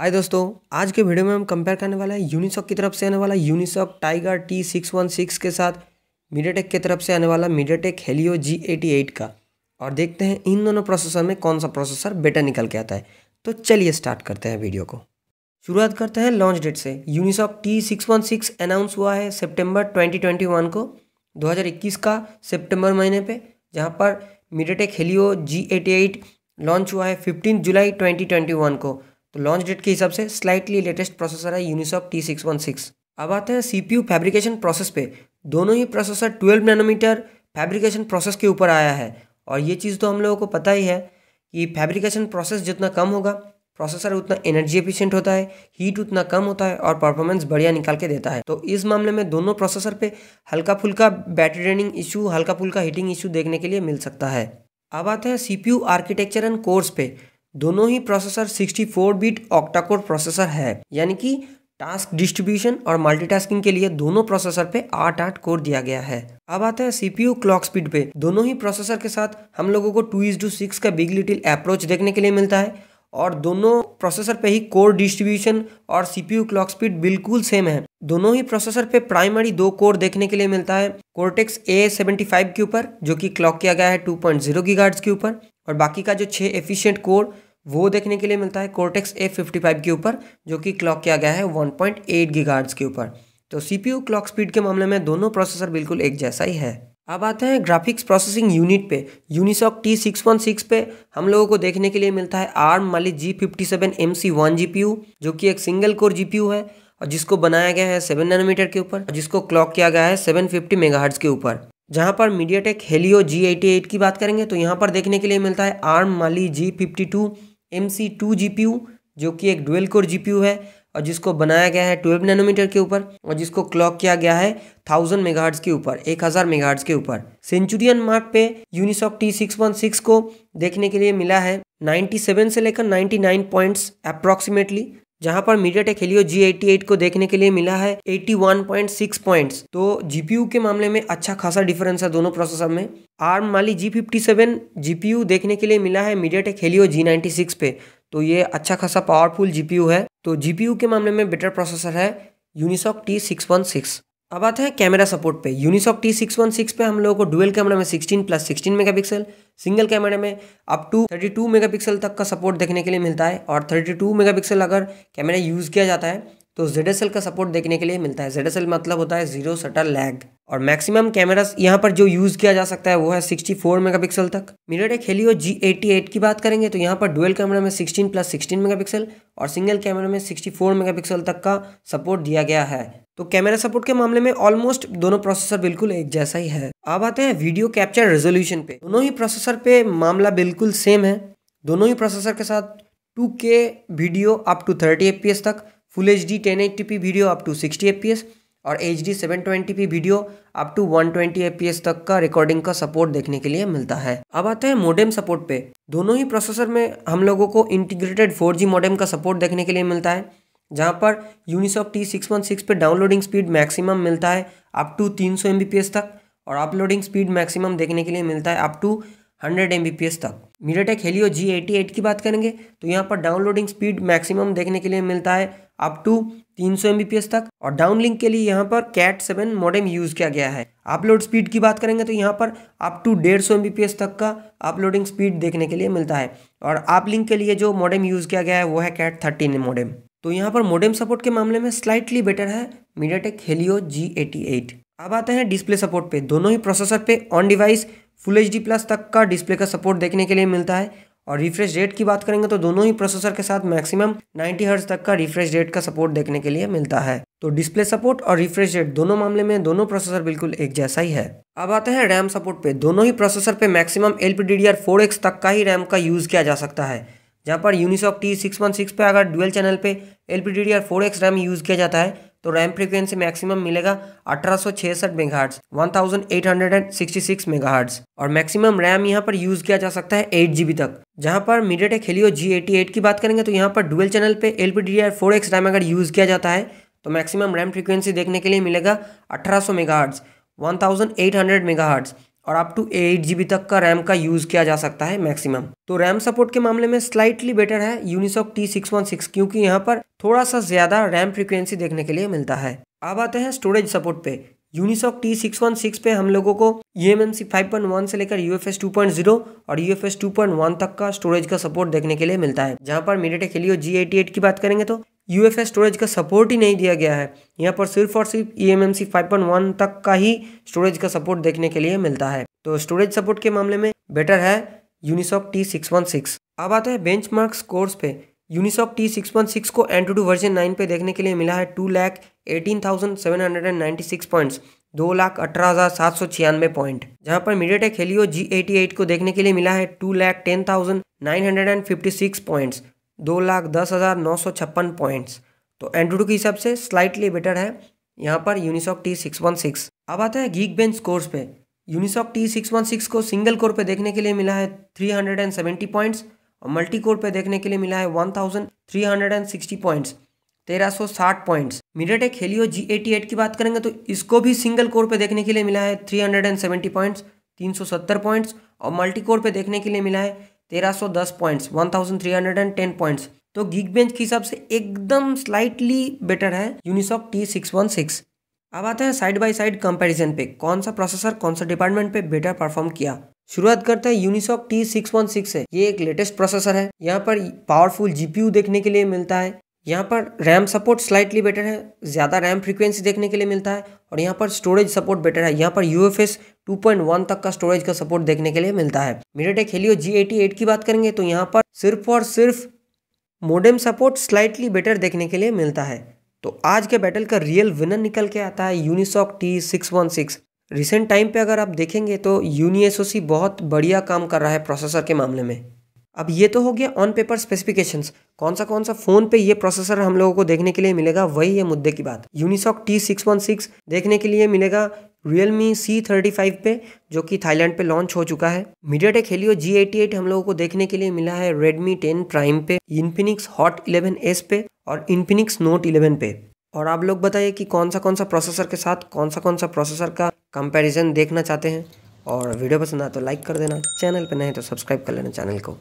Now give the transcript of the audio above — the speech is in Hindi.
हाय दोस्तों आज के वीडियो में हम कंपेयर करने वाले हैं यूनिसॉक की तरफ से आने वाला Unisoc Tiger T six one six के साथ मीडियाटेक की तरफ से आने वाला MediaTek Helio G eighty eight का और देखते हैं इन दोनों प्रोसेसर में कौन सा प्रोसेसर बेटर निकल के आता है तो चलिए स्टार्ट करते हैं वीडियो को शुरुआत करते हैं लॉन्च डेट से Unisoc T six one six announce हुआ है सेप्टेम्बर ट्वेंटी ट्वेंटी वन को दो हज़ार इक्कीस का सेप्टेम्बर महीने पर जहाँ पर MediaTek Helio G eighty eight launch हुआ है fifteen July twenty twenty one को तो लॉन्च डेट के हिसाब से स्लाइटली लेटेस्ट प्रोसेसर है Unisoc T six one six अब आते हैं C P U fabrication process पे दोनों ही processor twelve nanometer fabrication process के ऊपर आया है और ये चीज़ तो हम लोगों को पता ही है कि फैब्रिकेशन प्रोसेस जितना कम होगा प्रोसेसर उतना एनर्जी एफिशिएंट होता है हीट उतना कम होता है और परफॉर्मेंस बढ़िया निकाल के देता है तो इस मामले में दोनों प्रोसेसर पे हल्का फुल्का बैटरी ड्रेनिंग इशू हल्का फुल्का हीटिंग इशू देखने के लिए मिल सकता है अब आते हैं सीपीयू यू आर्किटेक्चर एंड कोर्स पे दोनों ही प्रोसेसर 64 बिट ऑक्टाकोर प्रोसेसर है यानी कि टास्क डिस्ट्रीब्यूशन और मल्टीटास्किंग के लिए दोनों प्रोसेसर पे आठ आठ कोर दिया गया है अब आते हैं सीपीयू क्लॉक स्पीड पे दोनों ही प्रोसेसर के साथ हम लोगों को टू इज टू सिक्स का बिग लिटिल अप्रोच देखने के लिए मिलता है और दोनों प्रोसेसर पे ही कोर डिस्ट्रीब्यूशन और सीपीयू क्लॉक स्पीड बिल्कुल सेम है दोनों ही प्रोसेसर पे प्राइमरी दो कोर देखने के लिए मिलता है कोर्टेक्स ए सेवेंटी फाइव के ऊपर जो कि क्लॉक किया गया है टू पॉइंट जीरो के ऊपर और बाकी का जो छः एफिशियंट कोर वो देखने के लिए मिलता है कोर्टेक्स ए फिफ्टी फाइव के ऊपर जो कि क्लॉक किया गया है वन पॉइंट एट गीगार्ड्स के ऊपर तो सी पी क्लॉक स्पीड के मामले में दोनों प्रोसेसर बिल्कुल एक जैसा ही है अब आते हैं ग्राफिक्स प्रोसेसिंग यूनिट पे Unisoc T six one six पे हम लोगों को देखने के लिए मिलता है Arm Mali G fifty seven M C one G P U जो कि एक single core G P U है और जिसको बनाया गया है सेवन नैनोमीटर के ऊपर और जिसको क्लॉक किया गया है सेवन फिफ्टी मेगाहर्ट्ज के ऊपर जहाँ पर MediaTek Helio G eighty eight की बात करेंगे तो यहाँ पर देखने के लिए मिलता है Arm Mali G fifty two M C two G P U जो कि एक dual core G P U है और जिसको बनाया गया है ट्वेल्व नैनोमीटर के ऊपर और जिसको क्लॉक किया गया है थाउजेंड मेगाहर्ट्ज के ऊपर एक हज़ार मेगाहर्ट्ज के ऊपर सेंचुरियन मार्क पे Unisoc T six one six को देखने के लिए मिला है नाइन्टी सेवन से लेकर नाइन्टी नाइन पॉइंट्स अप्रॉक्सीमेटली जहां पर MediaTek Helio G eighty eight को देखने के लिए मिला है eighty one point six point तो जीपीयू के मामले में अच्छा खासा डिफरेंस है दोनों प्रोसेसर में Arm Mali G fifty seven GPU देखने के लिए मिला है MediaTek Helio G six पे तो ये अच्छा खासा पावरफुल जीपीयू है तो जीपीयू के मामले में बेटर प्रोसेसर है Unisoc T six one six अब आते हैं कैमरा सपोर्ट पे Unisoc T six one six पे हम लोगों को डुअल कैमरा में sixteen plus sixteen mega pixel single कैमरे में up to thirty two mega pixel तक का सपोर्ट देखने के लिए मिलता है और थर्टी टू मेगा पिक्सल अगर कैमरा यूज़ किया जाता है तो जेड का सपोर्ट देखने के लिए मिलता है जेड मतलब होता है जीरो सटर लैग और मैक्सिमम कैमरास यहाँ पर जो यूज़ किया जा सकता है वो है 64 मेगापिक्सल तक मिरर एक हेलियो एट की बात करेंगे तो यहाँ पर डुअल कैमरा में 16 प्लस 16 मेगापिक्सल और सिंगल कैमरा में 64 मेगापिक्सल तक का सपोर्ट दिया गया है तो कैमरा सपोर्ट के मामले में ऑलमोस्ट दोनों प्रोसेसर बिल्कुल एक जैसा ही है अब आते हैं वीडियो कैप्चर रेजोल्यूशन पे दोनों ही प्रोसेसर पे मामला बिल्कुल सेम है दोनों ही प्रोसेसर के साथ two video up to thirty F तक full H D ten video up to P S और H D seven twenty P video up to one twenty A P S तक का रिकॉर्डिंग का सपोर्ट देखने के लिए मिलता है अब आते हैं मोडेम सपोर्ट पे दोनों ही प्रोसेसर में हम लोगों को इंटीग्रेटेड फोर जी मोडेम का सपोर्ट देखने के लिए मिलता है जहाँ पर Unisoc T six one six पर डाउनलोडिंग स्पीड मैक्सिमम मिलता है अप टू तीन सौ एम बी पी एस तक और अपलोडिंग स्पीड मैक्सिमम देखने के लिए मिलता है अप टू हंड्रेड एम तक MediaTek Helio G eighty eight की बात करेंगे तो यहाँ पर डाउनलोडिंग स्पीड मैक्सिमम देखने के लिए मिलता है अप टू 300 एम तक और डाउनलिंक के लिए यहाँ पर कैट सेवन मॉडेम यूज़ किया गया है अपलोड स्पीड की बात करेंगे तो यहाँ पर अप टू 150 एम तक का अपलोडिंग स्पीड देखने के लिए मिलता है और आप लिंक के लिए जो मॉडेम यूज़ किया गया है वो है कैट थर्टीन मॉडेम तो यहाँ पर मॉडेम सपोर्ट के मामले में स्लाइटली बेटर है MediaTek Helio G eighty eight अब आते हैं डिस्प्ले सपोर्ट पे दोनों ही प्रोसेसर पे on device full H plus तक का डिस्प्ले का सपोर्ट देखने के लिए मिलता है और रिफ्रेश रेट की बात करेंगे तो दोनों ही प्रोसेसर के साथ मैक्सिमम 90 हर्ट्ज तक का रिफ्रेश रेट का सपोर्ट देखने के लिए मिलता है तो डिस्प्ले सपोर्ट और रिफ्रेश रेट दोनों मामले में दोनों प्रोसेसर बिल्कुल एक जैसा ही है अब आते हैं रैम सपोर्ट पे दोनों ही प्रोसेसर पे maximum L P D D R four X तक का ही रैम का यूज़ किया जा सकता है जहाँ पर Unisoc T six one six पे अगर डुअल चैनल पे L P D D R four X RAM use किया जाता है तो रैम फ्रीक्वेंसी मैक्सिमम मिलेगा अठारह सौ छियासठ megahertz one thousand eight hundred and sixty six और मैक्सिमम रैम यहाँ पर यूज किया जा सकता है एट जीबी तक जहाँ पर MediaTek Helio G eighty eight की बात करेंगे तो यहाँ पर डुअल चैनल पे L P D four X RAM अगर यूज़ किया जाता है तो मैक्सिमम रैम फ्रीक्वेंसी देखने के लिए मिलेगा अठारह सौ megahertz one thousand eight hundred और अप टू एट जी तक का रैम का यूज़ किया जा सकता है मैक्सिमम तो रैम सपोर्ट के मामले में स्लाइटली बेटर है Unisoc T six one six क्योंकि यहाँ पर थोड़ा सा ज़्यादा रैम फ्रिक्वेंसी देखने के लिए मिलता है अब आते हैं स्टोरेज सपोर्ट पे Unisoc T six one six पे हम लोगों को E M M C five point one से लेकर U F S two point zero और U F S two point one तक का स्टोरेज का सपोर्ट देखने के लिए मिलता है जहाँ पर MediaTek Helio G eighty eight की बात करेंगे तो यू एफ एस स्टोरेज का सपोर्ट ही नहीं दिया गया है यहाँ पर सिर्फ और सिर्फ E M M C five point one तक का ही स्टोरेज का सपोर्ट देखने के लिए मिलता है तो स्टोरेज सपोर्ट के मामले में बेटर है Unisoc T six one six अब आता है बेंच मार्क स्कोर्स पे Unisoc T six one six को एंड टू वर्जन नाइन पे देखने के लिए मिला है two lakh eighteen thousand seven hundred and ninety six points दो लाख अठारह हज़ार सात सौ छियानवे पॉइंट जहाँ पर Tek Helio G eighty eight को देखने के लिए मिला है two lakh ten thousand nine hundred and fifty six points दो लाख दस हज़ार नौ सौ छप्पन पॉइंट्स तो एंड्रोडो के हिसाब से स्लाइटली बेटर है यहाँ पर Unisoc T six one six अब आता है गीक बेंच कोर्स पे Unisoc T six one six को सिंगल कोर पे देखने के लिए मिला है three hundred and seventy points और मल्टी कोर पे देखने के लिए मिला है one thousand three hundred and sixty points तेरह सौ साठ points MediaTek Helio G eighty eight की बात करेंगे तो इसको भी सिंगल कोर पे देखने के लिए मिला है three hundred and seventy points तीन सौ सत्तर पॉइंट्स और मल्टी कोर पे देखने के लिए मिला है तेरह सौ दस points one thousand three hundred and ten points तो गिग बेंच के हिसाब से एकदम स्लाइटली बेटर है Unisoc T six one six अब आते हैं साइड बाय साइड कंपैरिजन पे कौन सा प्रोसेसर कौन सा डिपार्टमेंट पे बेटर परफॉर्म किया शुरुआत करता है Unisoc T six one six है ये एक लेटेस्ट प्रोसेसर है यहाँ पर पावरफुल जीपीयू देखने के लिए मिलता है यहाँ पर रैम सपोर्ट स्लाइटली बेटर है ज़्यादा रैम फ्रीक्वेंसी देखने के लिए मिलता है और यहाँ पर स्टोरेज सपोर्ट बेटर है यहाँ पर U F S two point one तक का स्टोरेज का सपोर्ट देखने के लिए मिलता है MediaTek Helio G eighty eight की बात करेंगे तो यहाँ पर सिर्फ और सिर्फ मोडेम सपोर्ट स्लाइटली बेटर देखने के लिए मिलता है तो आज के बैटल का रियल विनर निकल के आता है Unisoc T six one six recent time पे अगर आप देखेंगे तो यूनी बहुत बढ़िया काम कर रहा है प्रोसेसर के मामले में अब ये तो हो गया ऑन पेपर स्पेसिफिकेशंस कौन सा कौन सा फ़ोन पे ये प्रोसेसर हम लोगों को देखने के लिए मिलेगा वही है मुद्दे की बात Unisoc T six one six देखने के लिए मिलेगा Realme C thirty five पे जो कि थाईलैंड पे लॉन्च हो चुका है MediaTek Helio G eighty eight हम लोगों को देखने के लिए मिला है रेडमी टेन प्राइम पे इन्फिनिक्स हॉट इलेवन एस पे और इन्फिनिक्स नोट इलेवन पे और आप लोग बताइए कि कौन सा कौन सा प्रोसेसर के साथ कौन सा कौन सा प्रोसेसर का कंपैरिजन देखना चाहते हैं और वीडियो पसंद आए तो लाइक कर देना चैनल पर नहीं तो सब्सक्राइब कर लेना चैनल को